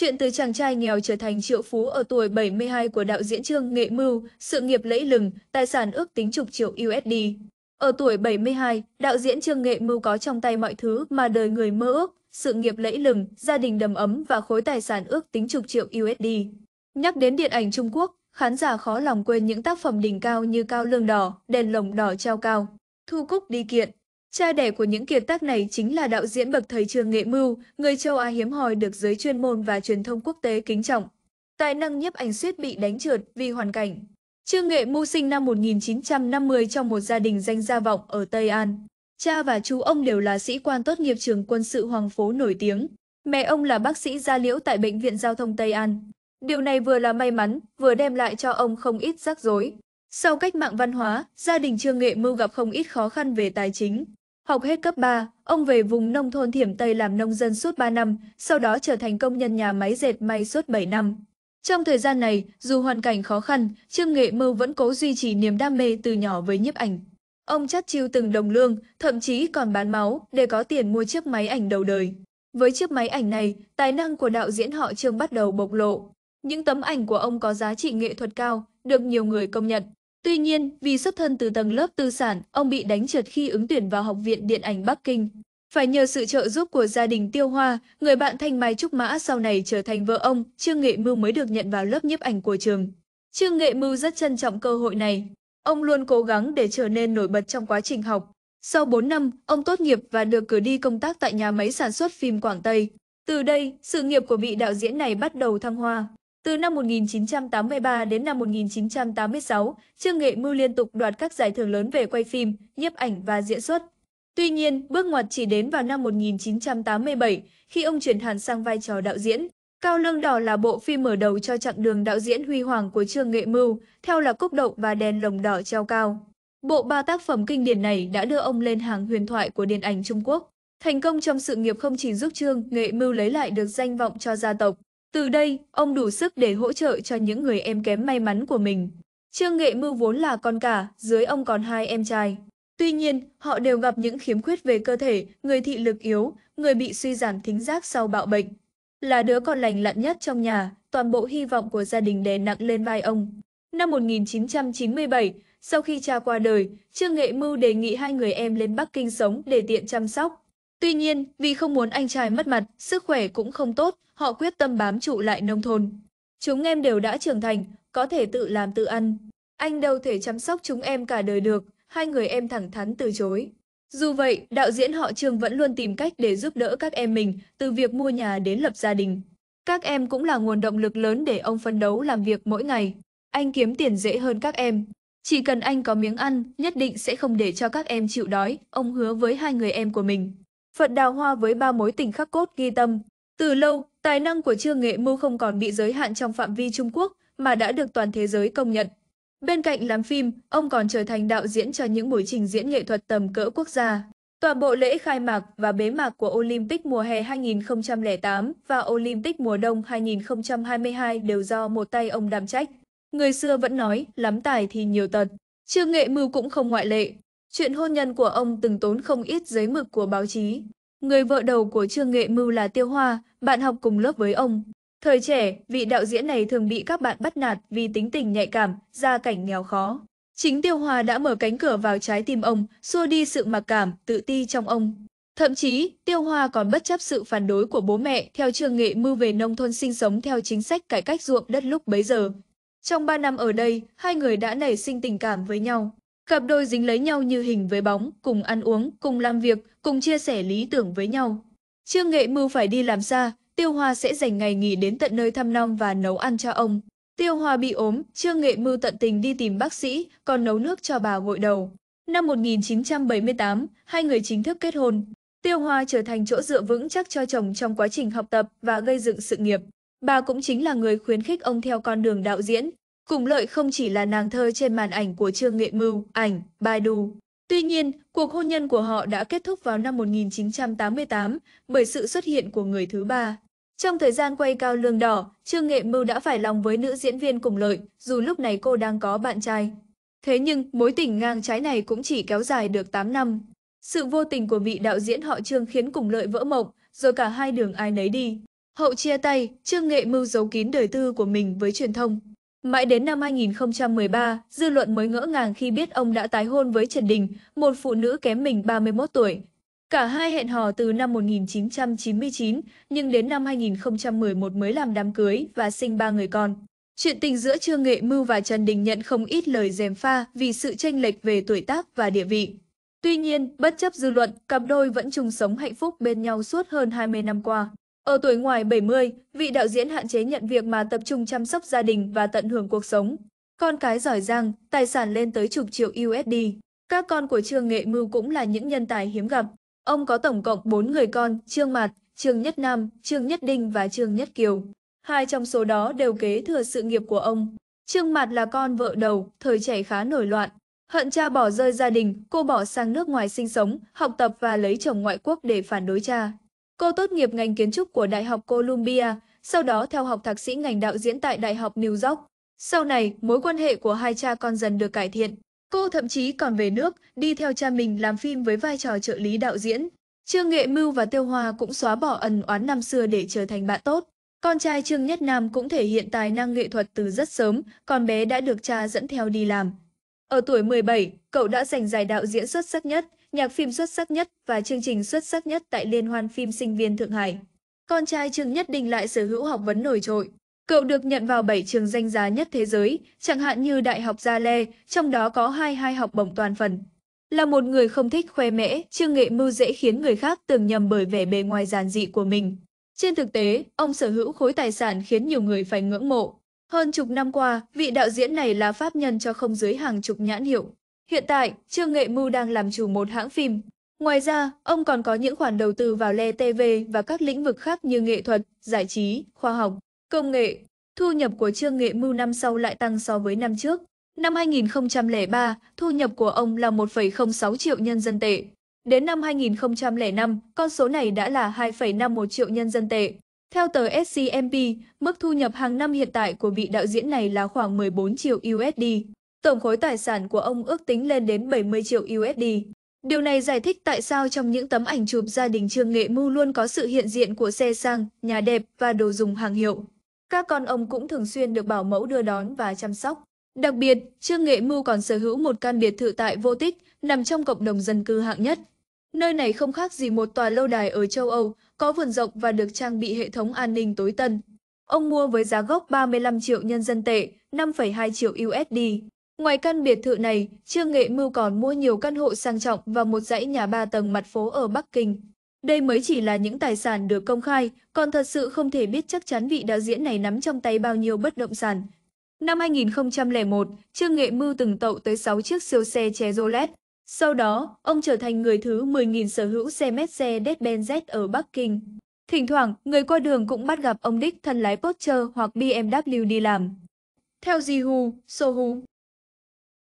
Chuyện từ chàng trai nghèo trở thành triệu phú ở tuổi 72 của đạo diễn Trương Nghệ Mưu, sự nghiệp lẫy lừng, tài sản ước tính chục triệu USD. Ở tuổi 72, đạo diễn Trương Nghệ Mưu có trong tay mọi thứ mà đời người mơ ước, sự nghiệp lẫy lừng, gia đình đầm ấm và khối tài sản ước tính chục triệu USD. Nhắc đến điện ảnh Trung Quốc, khán giả khó lòng quên những tác phẩm đỉnh cao như Cao Lương Đỏ, Đèn Lồng Đỏ Trao Cao, Thu Cúc Đi Kiện, Cha đẻ của những kiệt tác này chính là đạo diễn bậc thầy Trương Nghệ Mưu, người châu Á hiếm hoi được giới chuyên môn và truyền thông quốc tế kính trọng. Tài năng nhiếp ảnh suýt bị đánh trượt vì hoàn cảnh. Trương Nghệ Mưu sinh năm 1950 trong một gia đình danh gia vọng ở Tây An. Cha và chú ông đều là sĩ quan tốt nghiệp trường quân sự Hoàng Phố nổi tiếng. Mẹ ông là bác sĩ gia liễu tại Bệnh viện Giao thông Tây An. Điều này vừa là may mắn, vừa đem lại cho ông không ít rắc rối. Sau cách mạng văn hóa, gia đình Trương Nghệ Mưu gặp không ít khó khăn về tài chính. Học hết cấp 3, ông về vùng nông thôn Thiểm Tây làm nông dân suốt 3 năm, sau đó trở thành công nhân nhà máy dệt may suốt 7 năm. Trong thời gian này, dù hoàn cảnh khó khăn, Trương Nghệ Mưu vẫn cố duy trì niềm đam mê từ nhỏ với nhiếp ảnh. Ông chắt chiêu từng đồng lương, thậm chí còn bán máu để có tiền mua chiếc máy ảnh đầu đời. Với chiếc máy ảnh này, tài năng của đạo diễn họ Trương bắt đầu bộc lộ. Những tấm ảnh của ông có giá trị nghệ thuật cao, được nhiều người công nhận. Tuy nhiên, vì xuất thân từ tầng lớp tư sản, ông bị đánh trượt khi ứng tuyển vào Học viện Điện ảnh Bắc Kinh. Phải nhờ sự trợ giúp của gia đình Tiêu Hoa, người bạn Thanh Mai Trúc Mã sau này trở thành vợ ông, Trương Nghệ Mưu mới được nhận vào lớp nhiếp ảnh của trường. Trương Nghệ Mưu rất trân trọng cơ hội này. Ông luôn cố gắng để trở nên nổi bật trong quá trình học. Sau 4 năm, ông tốt nghiệp và được cử đi công tác tại nhà máy sản xuất phim Quảng Tây. Từ đây, sự nghiệp của vị đạo diễn này bắt đầu thăng hoa. Từ năm 1983 đến năm 1986, Trương Nghệ Mưu liên tục đoạt các giải thưởng lớn về quay phim, nhiếp ảnh và diễn xuất. Tuy nhiên, bước ngoặt chỉ đến vào năm 1987 khi ông chuyển hẳn sang vai trò đạo diễn. Cao Lương Đỏ là bộ phim mở đầu cho chặng đường đạo diễn huy hoàng của Trương Nghệ Mưu, theo là Cúc Đậu và Đèn Lồng Đỏ treo cao. Bộ ba tác phẩm kinh điển này đã đưa ông lên hàng huyền thoại của điện ảnh Trung Quốc. Thành công trong sự nghiệp không chỉ giúp Trương Nghệ Mưu lấy lại được danh vọng cho gia tộc, từ đây, ông đủ sức để hỗ trợ cho những người em kém may mắn của mình. Trương Nghệ Mưu vốn là con cả, dưới ông còn hai em trai. Tuy nhiên, họ đều gặp những khiếm khuyết về cơ thể, người thị lực yếu, người bị suy giảm thính giác sau bạo bệnh. Là đứa con lành lặn nhất trong nhà, toàn bộ hy vọng của gia đình đè nặng lên vai ông. Năm 1997, sau khi cha qua đời, Trương Nghệ Mưu đề nghị hai người em lên Bắc Kinh sống để tiện chăm sóc. Tuy nhiên, vì không muốn anh trai mất mặt, sức khỏe cũng không tốt, họ quyết tâm bám trụ lại nông thôn. Chúng em đều đã trưởng thành, có thể tự làm tự ăn. Anh đâu thể chăm sóc chúng em cả đời được, hai người em thẳng thắn từ chối. Dù vậy, đạo diễn họ trường vẫn luôn tìm cách để giúp đỡ các em mình, từ việc mua nhà đến lập gia đình. Các em cũng là nguồn động lực lớn để ông phấn đấu làm việc mỗi ngày. Anh kiếm tiền dễ hơn các em. Chỉ cần anh có miếng ăn, nhất định sẽ không để cho các em chịu đói, ông hứa với hai người em của mình. Phận đào hoa với ba mối tình khắc cốt ghi tâm. Từ lâu, tài năng của Trương Nghệ Mưu không còn bị giới hạn trong phạm vi Trung Quốc mà đã được toàn thế giới công nhận. Bên cạnh làm phim, ông còn trở thành đạo diễn cho những buổi trình diễn nghệ thuật tầm cỡ quốc gia. Toàn bộ lễ khai mạc và bế mạc của Olympic mùa hè 2008 và Olympic mùa đông 2022 đều do một tay ông đảm trách. Người xưa vẫn nói, lắm tài thì nhiều tật. Trương Nghệ Mưu cũng không ngoại lệ. Chuyện hôn nhân của ông từng tốn không ít giấy mực của báo chí. Người vợ đầu của Trương Nghệ Mưu là Tiêu Hoa, bạn học cùng lớp với ông. Thời trẻ, vị đạo diễn này thường bị các bạn bắt nạt vì tính tình nhạy cảm, gia cảnh nghèo khó. Chính Tiêu Hoa đã mở cánh cửa vào trái tim ông, xua đi sự mặc cảm, tự ti trong ông. Thậm chí, Tiêu Hoa còn bất chấp sự phản đối của bố mẹ theo trường nghệ mưu về nông thôn sinh sống theo chính sách cải cách ruộng đất lúc bấy giờ. Trong 3 năm ở đây, hai người đã nảy sinh tình cảm với nhau. Cặp đôi dính lấy nhau như hình với bóng, cùng ăn uống, cùng làm việc, cùng chia sẻ lý tưởng với nhau. Trương Nghệ Mưu phải đi làm xa, Tiêu Hoa sẽ dành ngày nghỉ đến tận nơi thăm non và nấu ăn cho ông. Tiêu Hoa bị ốm, Trương Nghệ Mưu tận tình đi tìm bác sĩ, còn nấu nước cho bà gội đầu. Năm 1978, hai người chính thức kết hôn. Tiêu Hoa trở thành chỗ dựa vững chắc cho chồng trong quá trình học tập và gây dựng sự nghiệp. Bà cũng chính là người khuyến khích ông theo con đường đạo diễn, Cùng lợi không chỉ là nàng thơ trên màn ảnh của Trương Nghệ Mưu, ảnh, Baidu. Tuy nhiên, cuộc hôn nhân của họ đã kết thúc vào năm 1988 bởi sự xuất hiện của người thứ ba. Trong thời gian quay cao lương đỏ, Trương Nghệ Mưu đã phải lòng với nữ diễn viên cùng lợi, dù lúc này cô đang có bạn trai. Thế nhưng, mối tình ngang trái này cũng chỉ kéo dài được 8 năm. Sự vô tình của vị đạo diễn họ Trương khiến cùng lợi vỡ mộng, rồi cả hai đường ai nấy đi. Hậu chia tay, Trương Nghệ Mưu giấu kín đời tư của mình với truyền thông. Mãi đến năm 2013, dư luận mới ngỡ ngàng khi biết ông đã tái hôn với Trần Đình, một phụ nữ kém mình 31 tuổi. Cả hai hẹn hò từ năm 1999, nhưng đến năm 2011 mới làm đám cưới và sinh ba người con. Chuyện tình giữa Trương Nghệ Mưu và Trần Đình nhận không ít lời dèm pha vì sự chênh lệch về tuổi tác và địa vị. Tuy nhiên, bất chấp dư luận, cặp đôi vẫn chung sống hạnh phúc bên nhau suốt hơn 20 năm qua. Ở tuổi ngoài 70, vị đạo diễn hạn chế nhận việc mà tập trung chăm sóc gia đình và tận hưởng cuộc sống. Con cái giỏi giang, tài sản lên tới chục triệu USD. Các con của Trương Nghệ Mưu cũng là những nhân tài hiếm gặp. Ông có tổng cộng 4 người con, Trương Mạt, Trương Nhất Nam, Trương Nhất Đinh và Trương Nhất Kiều. Hai trong số đó đều kế thừa sự nghiệp của ông. Trương Mạt là con vợ đầu, thời trẻ khá nổi loạn. Hận cha bỏ rơi gia đình, cô bỏ sang nước ngoài sinh sống, học tập và lấy chồng ngoại quốc để phản đối cha. Cô tốt nghiệp ngành kiến trúc của Đại học Columbia, sau đó theo học thạc sĩ ngành đạo diễn tại Đại học New York. Sau này, mối quan hệ của hai cha con dần được cải thiện. Cô thậm chí còn về nước, đi theo cha mình làm phim với vai trò trợ lý đạo diễn. Trương Nghệ Mưu và Tiêu Hoa cũng xóa bỏ ẩn oán năm xưa để trở thành bạn tốt. Con trai Trương Nhất Nam cũng thể hiện tài năng nghệ thuật từ rất sớm, còn bé đã được cha dẫn theo đi làm. Ở tuổi 17, cậu đã giành giải đạo diễn xuất sắc nhất, nhạc phim xuất sắc nhất và chương trình xuất sắc nhất tại Liên hoan phim sinh viên Thượng Hải. Con trai Trương Nhất Đình lại sở hữu học vấn nổi trội. Cậu được nhận vào 7 trường danh giá nhất thế giới, chẳng hạn như Đại học Gia Lê, trong đó có hai hai học bổng toàn phần. Là một người không thích khoe mẽ, Trương Nghệ Mưu dễ khiến người khác tưởng nhầm bởi vẻ bề ngoài giản dị của mình. Trên thực tế, ông sở hữu khối tài sản khiến nhiều người phải ngưỡng mộ. Hơn chục năm qua, vị đạo diễn này là pháp nhân cho không dưới hàng chục nhãn hiệu, Hiện tại, Trương Nghệ Mưu đang làm chủ một hãng phim. Ngoài ra, ông còn có những khoản đầu tư vào Le TV và các lĩnh vực khác như nghệ thuật, giải trí, khoa học, công nghệ. Thu nhập của Trương Nghệ Mưu năm sau lại tăng so với năm trước. Năm 2003, thu nhập của ông là 1,06 triệu nhân dân tệ. Đến năm 2005, con số này đã là 2,51 triệu nhân dân tệ. Theo tờ SCMP, mức thu nhập hàng năm hiện tại của vị đạo diễn này là khoảng 14 triệu USD tổng khối tài sản của ông ước tính lên đến 70 triệu USD. Điều này giải thích tại sao trong những tấm ảnh chụp gia đình Trương Nghệ Mưu luôn có sự hiện diện của xe sang, nhà đẹp và đồ dùng hàng hiệu. Các con ông cũng thường xuyên được bảo mẫu đưa đón và chăm sóc. Đặc biệt, Trương Nghệ Mưu còn sở hữu một căn biệt thự tại Vô Tích, nằm trong cộng đồng dân cư hạng nhất. Nơi này không khác gì một tòa lâu đài ở châu Âu, có vườn rộng và được trang bị hệ thống an ninh tối tân. Ông mua với giá gốc 35 triệu nhân dân tệ, 5,2 triệu USD. Ngoài căn biệt thự này, Trương Nghệ Mưu còn mua nhiều căn hộ sang trọng và một dãy nhà ba tầng mặt phố ở Bắc Kinh. Đây mới chỉ là những tài sản được công khai, còn thật sự không thể biết chắc chắn vị đạo diễn này nắm trong tay bao nhiêu bất động sản. Năm 2001, Trương Nghệ Mưu từng tậu tới 6 chiếc siêu xe Chevrolet. Sau đó, ông trở thành người thứ 10.000 sở hữu xe Mercedes-Benz ở Bắc Kinh. Thỉnh thoảng, người qua đường cũng bắt gặp ông Đích thân lái Porsche hoặc BMW đi làm. Theo Jihu, Sohu,